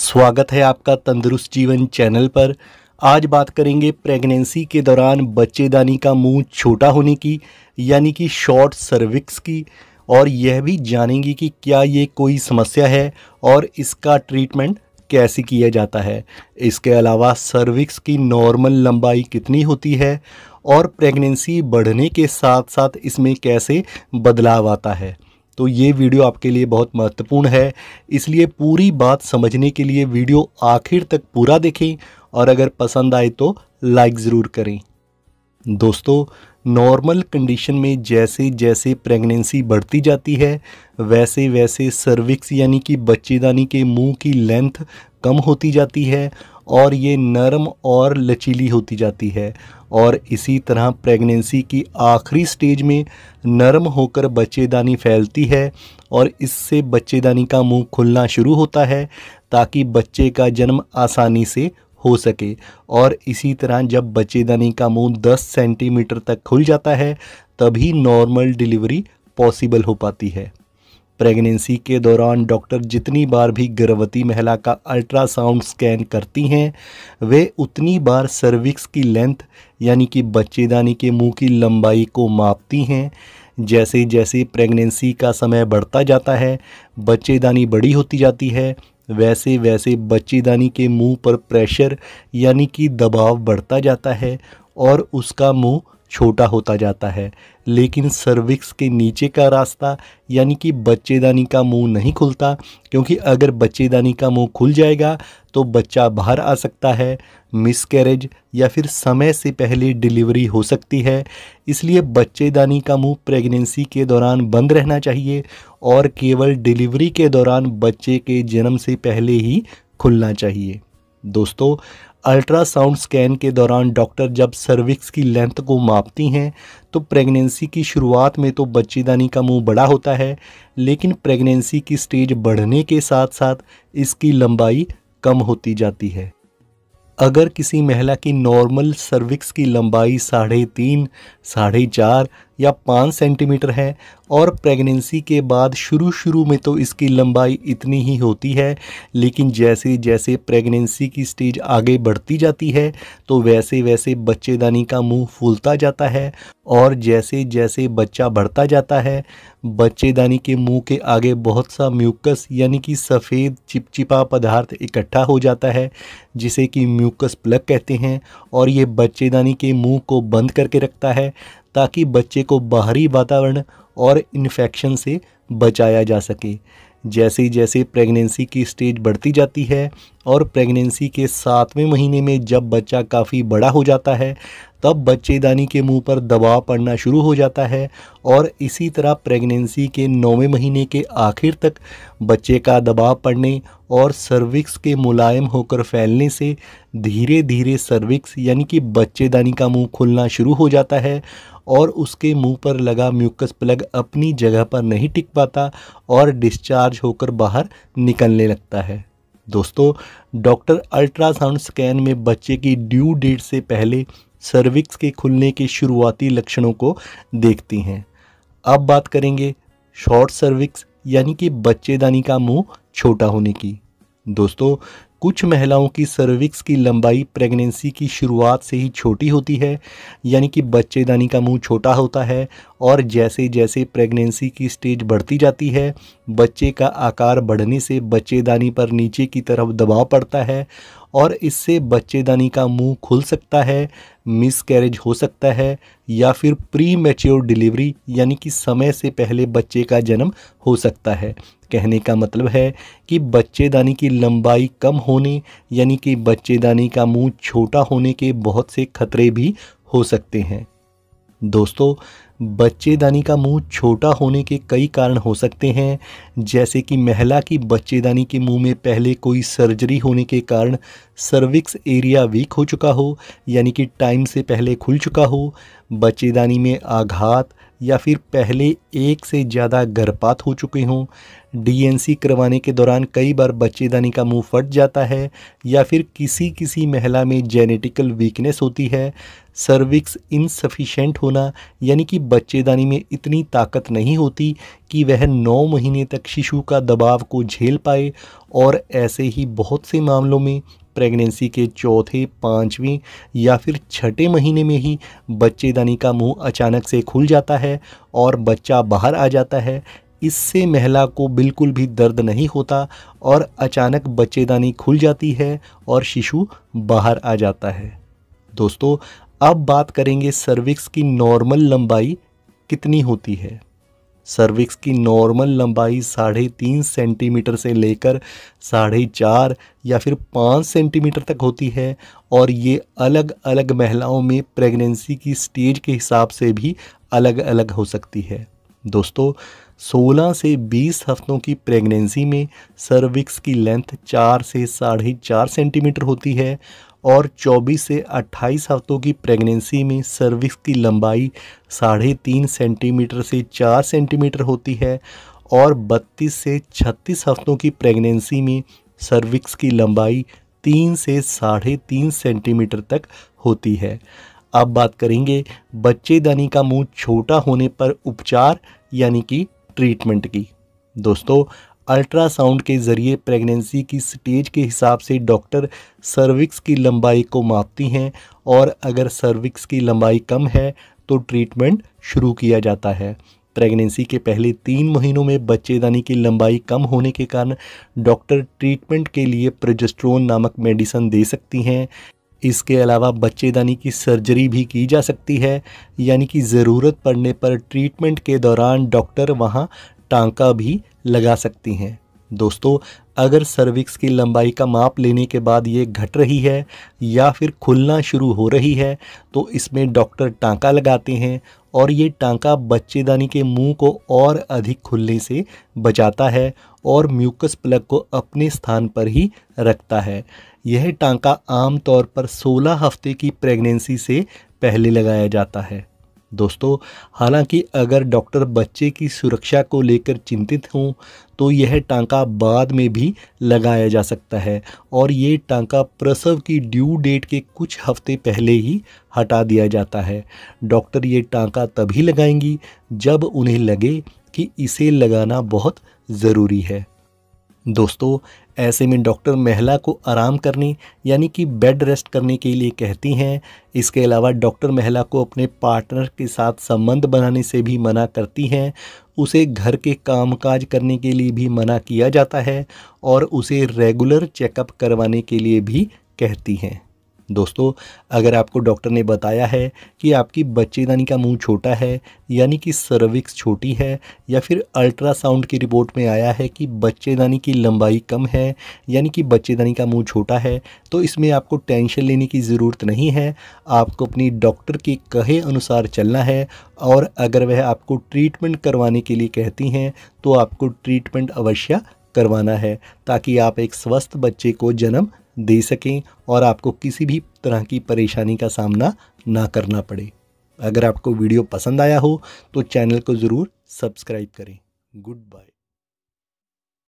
स्वागत है आपका तंदुरुस्त जीवन चैनल पर आज बात करेंगे प्रेगनेंसी के दौरान बच्चेदानी का मुंह छोटा होने की यानी कि शॉर्ट सर्विक्स की और यह भी जानेंगे कि क्या ये कोई समस्या है और इसका ट्रीटमेंट कैसे किया जाता है इसके अलावा सर्विक्स की नॉर्मल लंबाई कितनी होती है और प्रेगनेंसी बढ़ने के साथ साथ इसमें कैसे बदलाव आता है तो ये वीडियो आपके लिए बहुत महत्वपूर्ण है इसलिए पूरी बात समझने के लिए वीडियो आखिर तक पूरा देखें और अगर पसंद आए तो लाइक ज़रूर करें दोस्तों नॉर्मल कंडीशन में जैसे जैसे प्रेगनेंसी बढ़ती जाती है वैसे वैसे सर्विक्स यानी कि बच्चेदानी के मुंह की लेंथ कम होती जाती है और ये नरम और लचीली होती जाती है और इसी तरह प्रेगनेंसी की आखिरी स्टेज में नरम होकर बच्चेदानी फैलती है और इससे बच्चेदानी का मुंह खुलना शुरू होता है ताकि बच्चे का जन्म आसानी से हो सके और इसी तरह जब बच्चेदानी का मुंह 10 सेंटीमीटर तक खुल जाता है तभी नॉर्मल डिलीवरी पॉसिबल हो पाती है प्रेगनेंसी के दौरान डॉक्टर जितनी बार भी गर्भवती महिला का अल्ट्रासाउंड स्कैन करती हैं वे उतनी बार सर्विक्स की लेंथ यानी कि बच्चेदानी के मुंह की लंबाई को मापती हैं जैसे जैसे प्रेगनेंसी का समय बढ़ता जाता है बच्चेदानी बड़ी होती जाती है वैसे वैसे बच्चेदानी के मुंह पर प्रेशर यानी कि दबाव बढ़ता जाता है और उसका मुंह छोटा होता जाता है लेकिन सर्विक्स के नीचे का रास्ता यानी कि बच्चेदानी का मुंह नहीं खुलता क्योंकि अगर बच्चेदानी का मुंह खुल जाएगा तो बच्चा बाहर आ सकता है मिसकैरेज या फिर समय से पहले डिलीवरी हो सकती है इसलिए बच्चेदानी का मुंह प्रेगनेंसी के दौरान बंद रहना चाहिए और केवल डिलीवरी के दौरान बच्चे के जन्म से पहले ही खुलना चाहिए दोस्तों अल्ट्रासाउंड स्कैन के दौरान डॉक्टर जब सर्विक्स की लेंथ को मापती हैं तो प्रेगनेंसी की शुरुआत में तो बच्चेदानी का मुंह बड़ा होता है लेकिन प्रेगनेंसी की स्टेज बढ़ने के साथ साथ इसकी लंबाई कम होती जाती है अगर किसी महिला की नॉर्मल सर्विक्स की लंबाई साढ़े तीन साढ़े चार या पाँच सेंटीमीटर है और प्रेगनेंसी के बाद शुरू शुरू में तो इसकी लंबाई इतनी ही होती है लेकिन जैसे जैसे प्रेगनेंसी की स्टेज आगे बढ़ती जाती है तो वैसे वैसे बच्चेदानी का मुंह फूलता जाता है और जैसे जैसे बच्चा बढ़ता जाता है बच्चेदानी के मुंह के आगे बहुत सा म्यूकस यानी कि सफ़ेद चिपचिपा पदार्थ इकट्ठा हो जाता है जिसे कि म्यूकस प्लग कहते हैं और ये बच्चेदानी के मुंह को बंद करके रखता है ताकि बच्चे को बाहरी वातावरण और इन्फेक्शन से बचाया जा सके जैसे जैसे प्रेगनेंसी की स्टेज बढ़ती जाती है और प्रेगनेंसी के सातवें महीने में जब बच्चा काफ़ी बड़ा हो जाता है तब बच्चेदानी के मुंह पर दबाव पड़ना शुरू हो जाता है और इसी तरह प्रेगनेंसी के नौवें महीने के आखिर तक बच्चे का दबाव पड़ने और सर्विक्स के मुलायम होकर फैलने से धीरे धीरे सर्विक्स यानी कि बच्चेदानी का मुंह खुलना शुरू हो जाता है और उसके मुंह पर लगा म्यूकस प्लग अपनी जगह पर नहीं टिक पाता और डिस्चार्ज होकर बाहर निकलने लगता है दोस्तों डॉक्टर अल्ट्रासाउंड स्कैन में बच्चे की ड्यू डेट से पहले सर्विक्स के खुलने के शुरुआती लक्षणों को देखती हैं अब बात करेंगे शॉर्ट सर्विक्स यानी कि बच्चेदानी का मुंह छोटा होने की दोस्तों कुछ महिलाओं की सर्विक्स की लंबाई प्रेगनेंसी की शुरुआत से ही छोटी होती है यानी कि बच्चेदानी का मुंह छोटा होता है और जैसे जैसे प्रेगनेंसी की स्टेज बढ़ती जाती है बच्चे का आकार बढ़ने से बच्चेदानी पर नीचे की तरफ दबाव पड़ता है और इससे बच्चेदानी का मुंह खुल सकता है मिसकैरेज हो सकता है या फिर प्री मेच्योर डिलीवरी यानी कि समय से पहले बच्चे का जन्म हो सकता है कहने का मतलब है कि बच्चेदानी की लंबाई कम होने यानी कि बच्चेदानी का मुंह छोटा होने के बहुत से खतरे भी हो सकते हैं दोस्तों बच्चेदानी का मुंह छोटा होने के कई कारण हो सकते हैं जैसे कि महिला की बच्चेदानी के मुंह में पहले कोई सर्जरी होने के कारण सर्विक्स एरिया वीक हो चुका हो यानी कि टाइम से पहले खुल चुका हो बच्चेदानी में आघात या फिर पहले एक से ज़्यादा गर्भपात हो चुके हों डीएनसी करवाने के दौरान कई बार बच्चेदानी का मुंह फट जाता है या फिर किसी किसी महिला में जेनेटिकल वीकनेस होती है सर्विक्स इनसफिशेंट होना यानी कि बच्चेदानी में इतनी ताकत नहीं होती कि वह नौ महीने तक शिशु का दबाव को झेल पाए और ऐसे ही बहुत से मामलों में प्रेगनेंसी के चौथे पाँचवीं या फिर छठे महीने में ही बच्चेदानी का मुंह अचानक से खुल जाता है और बच्चा बाहर आ जाता है इससे महिला को बिल्कुल भी दर्द नहीं होता और अचानक बच्चेदानी खुल जाती है और शिशु बाहर आ जाता है दोस्तों अब बात करेंगे सर्विक्स की नॉर्मल लंबाई कितनी होती है सर्विक्स की नॉर्मल लंबाई साढ़े तीन सेंटीमीटर से लेकर साढ़े चार या फिर पाँच सेंटीमीटर तक होती है और ये अलग अलग महिलाओं में प्रेगनेंसी की स्टेज के हिसाब से भी अलग अलग हो सकती है दोस्तों 16 से 20 हफ्तों की प्रेगनेंसी में सर्विक्स की लेंथ चार से साढ़े चार सेंटीमीटर होती है और 24 से 28 हफ्तों की प्रेगनेंसी में सर्विक्स की लंबाई साढ़े तीन सेंटीमीटर से चार सेंटीमीटर होती है और 32 से 36 हफ्तों की प्रेगनेंसी में सर्विक्स की लंबाई तीन से साढ़े तीन सेंटीमीटर तक होती है अब बात करेंगे बच्चेदानी का मुंह छोटा होने पर उपचार यानी कि ट्रीटमेंट की दोस्तों अल्ट्रासाउंड के ज़रिए प्रेगनेंसी की स्टेज के हिसाब से डॉक्टर सर्विक्स की लंबाई को मापती हैं और अगर सर्विक्स की लंबाई कम है तो ट्रीटमेंट शुरू किया जाता है प्रेगनेंसी के पहले तीन महीनों में बच्चेदानी की लंबाई कम होने के कारण डॉक्टर ट्रीटमेंट के लिए प्रोजेस्ट्रोन नामक मेडिसन दे सकती हैं इसके अलावा बच्चेदानी की सर्जरी भी की जा सकती है यानी कि ज़रूरत पड़ने पर ट्रीटमेंट के दौरान डॉक्टर वहाँ टांका भी लगा सकती हैं दोस्तों अगर सर्विक्स की लंबाई का माप लेने के बाद ये घट रही है या फिर खुलना शुरू हो रही है तो इसमें डॉक्टर टांका लगाते हैं और ये टांका बच्चेदानी के मुंह को और अधिक खुलने से बचाता है और म्यूकस प्लग को अपने स्थान पर ही रखता है यह टांका आमतौर पर 16 हफ्ते की प्रेगनेंसी से पहले लगाया जाता है दोस्तों हालांकि अगर डॉक्टर बच्चे की सुरक्षा को लेकर चिंतित हों तो यह टांका बाद में भी लगाया जा सकता है और ये टांका प्रसव की ड्यू डेट के कुछ हफ्ते पहले ही हटा दिया जाता है डॉक्टर ये टांका तभी लगाएंगी जब उन्हें लगे कि इसे लगाना बहुत ज़रूरी है दोस्तों ऐसे में डॉक्टर महिला को आराम करने यानी कि बेड रेस्ट करने के लिए कहती हैं इसके अलावा डॉक्टर महिला को अपने पार्टनर के साथ संबंध बनाने से भी मना करती हैं उसे घर के कामकाज करने के लिए भी मना किया जाता है और उसे रेगुलर चेकअप करवाने के लिए भी कहती हैं दोस्तों अगर आपको डॉक्टर ने बताया है कि आपकी बच्चेदानी का मुंह छोटा है यानी कि सर्विक्स छोटी है या फिर अल्ट्रासाउंड की रिपोर्ट में आया है कि बच्चेदानी की लंबाई कम है यानी कि बच्चेदानी का मुंह छोटा है तो इसमें आपको टेंशन लेने की ज़रूरत नहीं है आपको अपनी डॉक्टर के कहे अनुसार चलना है और अगर वह आपको ट्रीटमेंट करवाने के लिए कहती हैं तो आपको ट्रीटमेंट अवश्य करवाना है ताकि आप एक स्वस्थ बच्चे को जन्म दे सकें और आपको किसी भी तरह की परेशानी का सामना ना करना पड़े अगर आपको वीडियो पसंद आया हो तो चैनल को ज़रूर सब्सक्राइब करें गुड बाय